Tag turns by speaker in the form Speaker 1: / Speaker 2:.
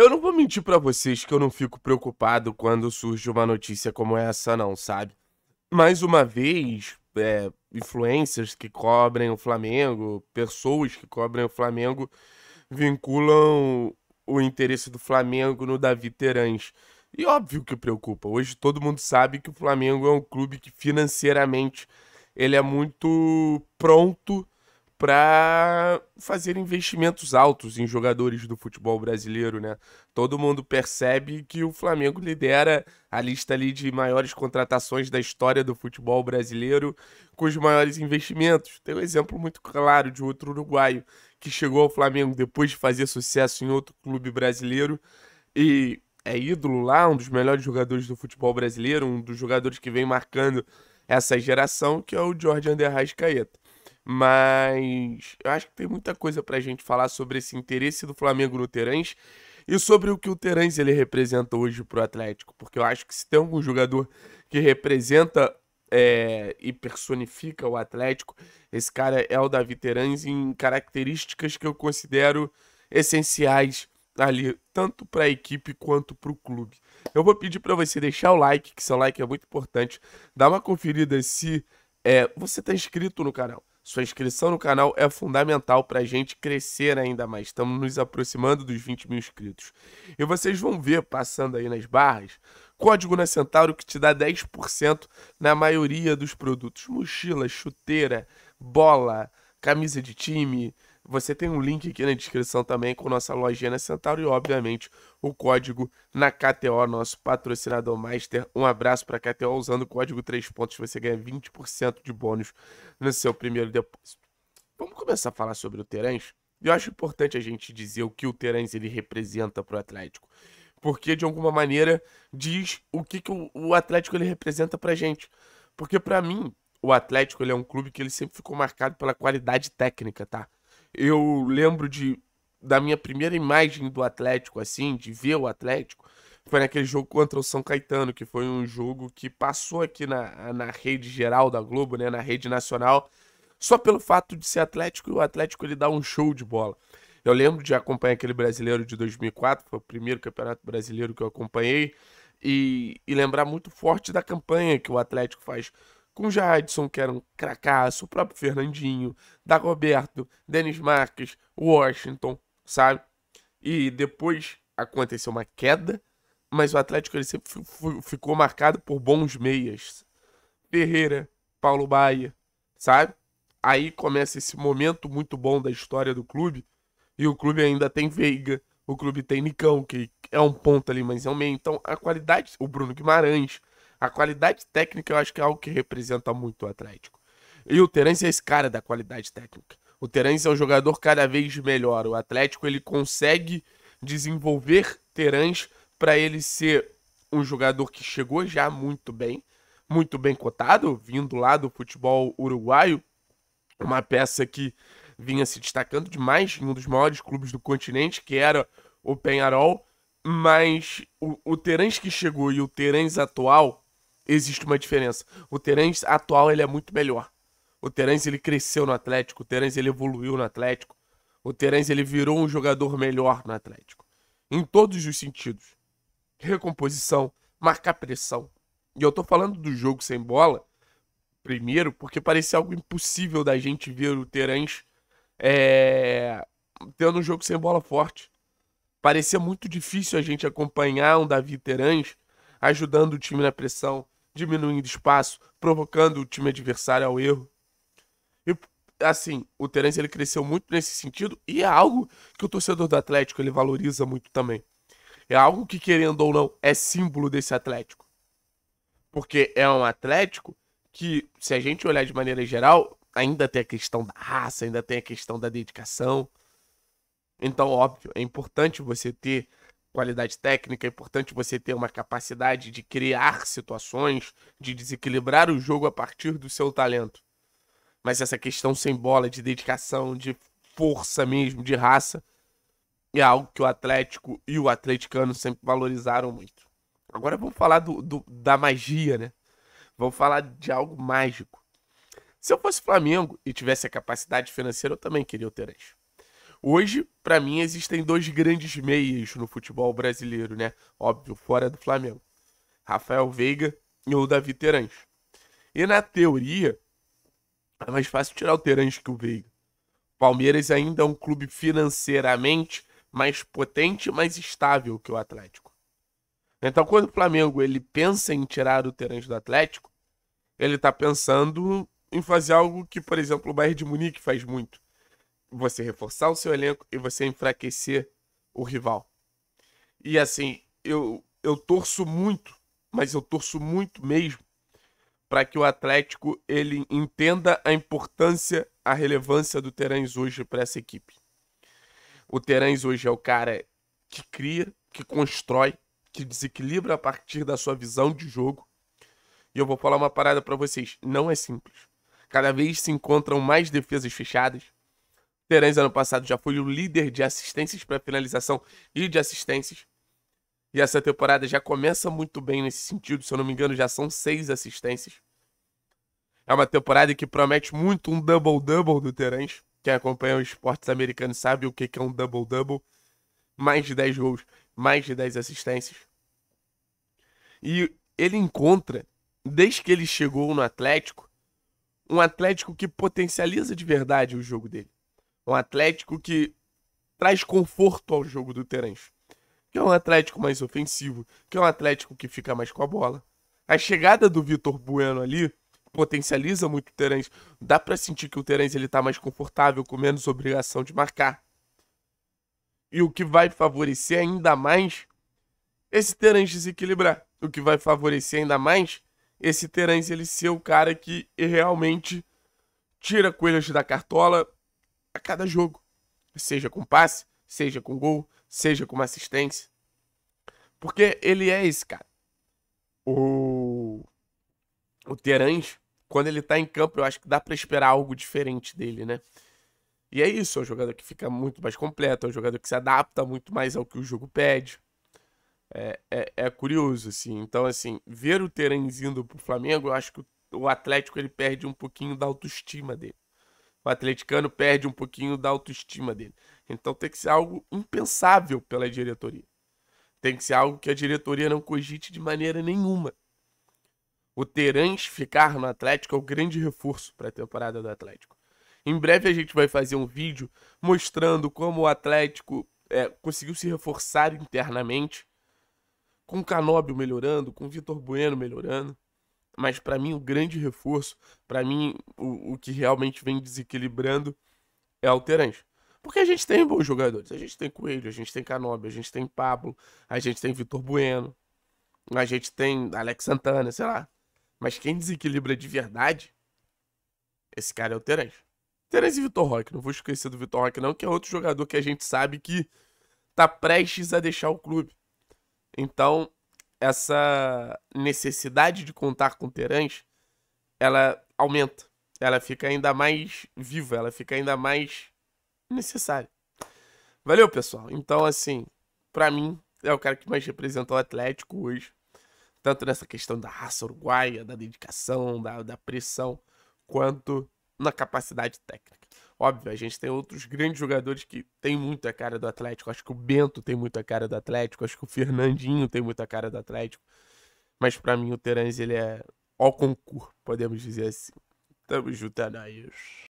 Speaker 1: Eu não vou mentir para vocês que eu não fico preocupado quando surge uma notícia como essa, não, sabe? Mais uma vez, é, que cobrem o Flamengo, pessoas que cobrem o Flamengo, vinculam o interesse do Flamengo no Davi Terãs. E óbvio que preocupa. Hoje todo mundo sabe que o Flamengo é um clube que financeiramente ele é muito pronto para fazer investimentos altos em jogadores do futebol brasileiro, né? Todo mundo percebe que o Flamengo lidera a lista ali de maiores contratações da história do futebol brasileiro, com os maiores investimentos. Tem um exemplo muito claro de outro uruguaio que chegou ao Flamengo depois de fazer sucesso em outro clube brasileiro e é ídolo lá, um dos melhores jogadores do futebol brasileiro, um dos jogadores que vem marcando essa geração, que é o Jorge Anderraz Caeta. Mas eu acho que tem muita coisa para a gente falar sobre esse interesse do Flamengo no Terãs e sobre o que o Terãs ele representa hoje para o Atlético. Porque eu acho que se tem algum jogador que representa é, e personifica o Atlético, esse cara é o Davi Terãs em características que eu considero essenciais ali, tanto para a equipe quanto para o clube. Eu vou pedir para você deixar o like, que seu like é muito importante. Dá uma conferida se é, você está inscrito no canal. Sua inscrição no canal é fundamental para a gente crescer ainda mais. Estamos nos aproximando dos 20 mil inscritos. E vocês vão ver, passando aí nas barras, código na Centauro que te dá 10% na maioria dos produtos. Mochila, chuteira, bola, camisa de time, você tem um link aqui na descrição também com nossa lojinha na Centauro e, obviamente, o código na KTO, nosso patrocinador Master. Um abraço para a KTO. Usando o código 3 pontos, você ganha 20% de bônus no seu primeiro depósito. Vamos começar a falar sobre o Terence? Eu acho importante a gente dizer o que o Terence ele representa para o Atlético. Porque, de alguma maneira, diz o que, que o, o Atlético ele representa para gente. Porque, para mim, o Atlético ele é um clube que ele sempre ficou marcado pela qualidade técnica, tá? Eu lembro de da minha primeira imagem do Atlético, assim, de ver o Atlético, foi naquele jogo contra o São Caetano, que foi um jogo que passou aqui na, na rede geral da Globo, né, na rede nacional, só pelo fato de ser Atlético, e o Atlético ele dá um show de bola. Eu lembro de acompanhar aquele brasileiro de 2004, foi o primeiro campeonato brasileiro que eu acompanhei, e, e lembrar muito forte da campanha que o Atlético faz com o Jadson, que era um cracaço, o próprio Fernandinho, Dagoberto, Denis Marques, Washington, sabe? E depois aconteceu uma queda, mas o Atlético ele sempre ficou marcado por bons meias. Ferreira, Paulo Baia, sabe? Aí começa esse momento muito bom da história do clube. E o clube ainda tem Veiga, o clube tem Nicão, que é um ponto ali, mas é um meio. Então a qualidade, o Bruno Guimarães, a qualidade técnica eu acho que é algo que representa muito o Atlético. E o Terence é esse cara da qualidade técnica. O Terence é um jogador cada vez melhor. O Atlético ele consegue desenvolver Terence para ele ser um jogador que chegou já muito bem, muito bem cotado, vindo lá do futebol uruguaio, uma peça que vinha se destacando demais em um dos maiores clubes do continente, que era o Penharol, mas o, o Terence que chegou e o Terence atual existe uma diferença. O Terence atual ele é muito melhor. O Terence ele cresceu no Atlético, o Terence ele evoluiu no Atlético. O Terence ele virou um jogador melhor no Atlético. Em todos os sentidos. Recomposição, marcar pressão. E eu tô falando do jogo sem bola primeiro, porque parecia algo impossível da gente ver o Terence é, tendo um jogo sem bola forte. Parecia muito difícil a gente acompanhar um Davi Terence ajudando o time na pressão, diminuindo espaço, provocando o time adversário ao erro. E assim, o Terence ele cresceu muito nesse sentido e é algo que o torcedor do Atlético ele valoriza muito também. É algo que querendo ou não é símbolo desse Atlético. Porque é um Atlético que, se a gente olhar de maneira geral, ainda tem a questão da raça, ainda tem a questão da dedicação. Então, óbvio, é importante você ter qualidade técnica, é importante você ter uma capacidade de criar situações, de desequilibrar o jogo a partir do seu talento. Mas essa questão sem bola, de dedicação, de força mesmo, de raça, é algo que o Atlético e o atleticano sempre valorizaram muito. Agora vamos falar do, do da magia, né? Vamos falar de algo mágico. Se eu fosse Flamengo e tivesse a capacidade financeira, eu também queria o Terence. Hoje, para mim, existem dois grandes meias no futebol brasileiro, né? Óbvio, fora do Flamengo. Rafael Veiga e o Davi Terãs. E na teoria, é mais fácil tirar o Terãs que o Veiga. Palmeiras ainda é um clube financeiramente mais potente, mais estável que o Atlético. Então, quando o Flamengo ele pensa em tirar o Terãs do Atlético, ele está pensando em fazer algo que, por exemplo, o Bayern de Munique faz muito, você reforçar o seu elenco e você enfraquecer o rival. E assim, eu, eu torço muito, mas eu torço muito mesmo para que o Atlético ele entenda a importância, a relevância do Terãs hoje para essa equipe. O Terãs hoje é o cara que cria, que constrói, que desequilibra a partir da sua visão de jogo. E eu vou falar uma parada para vocês, não é simples. Cada vez se encontram mais defesas fechadas, Terãs, ano passado, já foi o líder de assistências para finalização e de assistências. E essa temporada já começa muito bem nesse sentido, se eu não me engano, já são seis assistências. É uma temporada que promete muito um double-double do Terãs. Quem acompanha os esportes americanos sabe o que é um double-double. Mais de 10 gols, mais de 10 assistências. E ele encontra, desde que ele chegou no Atlético, um Atlético que potencializa de verdade o jogo dele. É um Atlético que traz conforto ao jogo do Terence. Que é um Atlético mais ofensivo, que é um Atlético que fica mais com a bola. A chegada do Vitor Bueno ali potencializa muito o Terence. Dá para sentir que o Terence ele tá mais confortável, com menos obrigação de marcar. E o que vai favorecer ainda mais esse Terence desequilibrar. O que vai favorecer ainda mais esse Terence ele ser o cara que realmente tira coelhos da cartola, a cada jogo, seja com passe, seja com gol, seja com assistência. Porque ele é esse cara. O o quando ele tá em campo, eu acho que dá para esperar algo diferente dele, né? E é isso, é um jogador que fica muito mais completo, é um jogador que se adapta muito mais ao que o jogo pede. É, é, é curioso, assim. Então, assim, ver o Terans indo pro Flamengo, eu acho que o Atlético ele perde um pouquinho da autoestima dele o atleticano perde um pouquinho da autoestima dele. Então tem que ser algo impensável pela diretoria. Tem que ser algo que a diretoria não cogite de maneira nenhuma. O Terãs ficar no Atlético é o grande reforço para a temporada do Atlético. Em breve a gente vai fazer um vídeo mostrando como o Atlético é, conseguiu se reforçar internamente, com o Canobio melhorando, com o Vitor Bueno melhorando mas para mim o grande reforço, para mim o, o, que realmente vem desequilibrando é o Terence. Porque a gente tem bons jogadores, a gente tem Coelho, a gente tem Canobi, a gente tem Pablo, a gente tem Vitor Bueno, a gente tem Alex Santana, sei lá. Mas quem desequilibra de verdade, esse cara é o Terence. Terence e Vitor Roque, não vou esquecer do Vitor Roque não, que é outro jogador que a gente sabe que tá prestes a deixar o clube. Então, essa necessidade de contar com Terãs, ela aumenta. Ela fica ainda mais viva, ela fica ainda mais necessária. Valeu, pessoal. Então, assim, para mim, é o cara que mais representa o Atlético hoje. Tanto nessa questão da raça uruguaia, da dedicação, da, da pressão, quanto na capacidade técnica. Óbvio, a gente tem outros grandes jogadores que tem muita cara do Atlético. Acho que o Bento tem muita cara do Atlético, acho que o Fernandinho tem muita cara do Atlético. Mas para mim o Terence ele é ao concurso, podemos dizer assim. Tamo junto, Anaís. É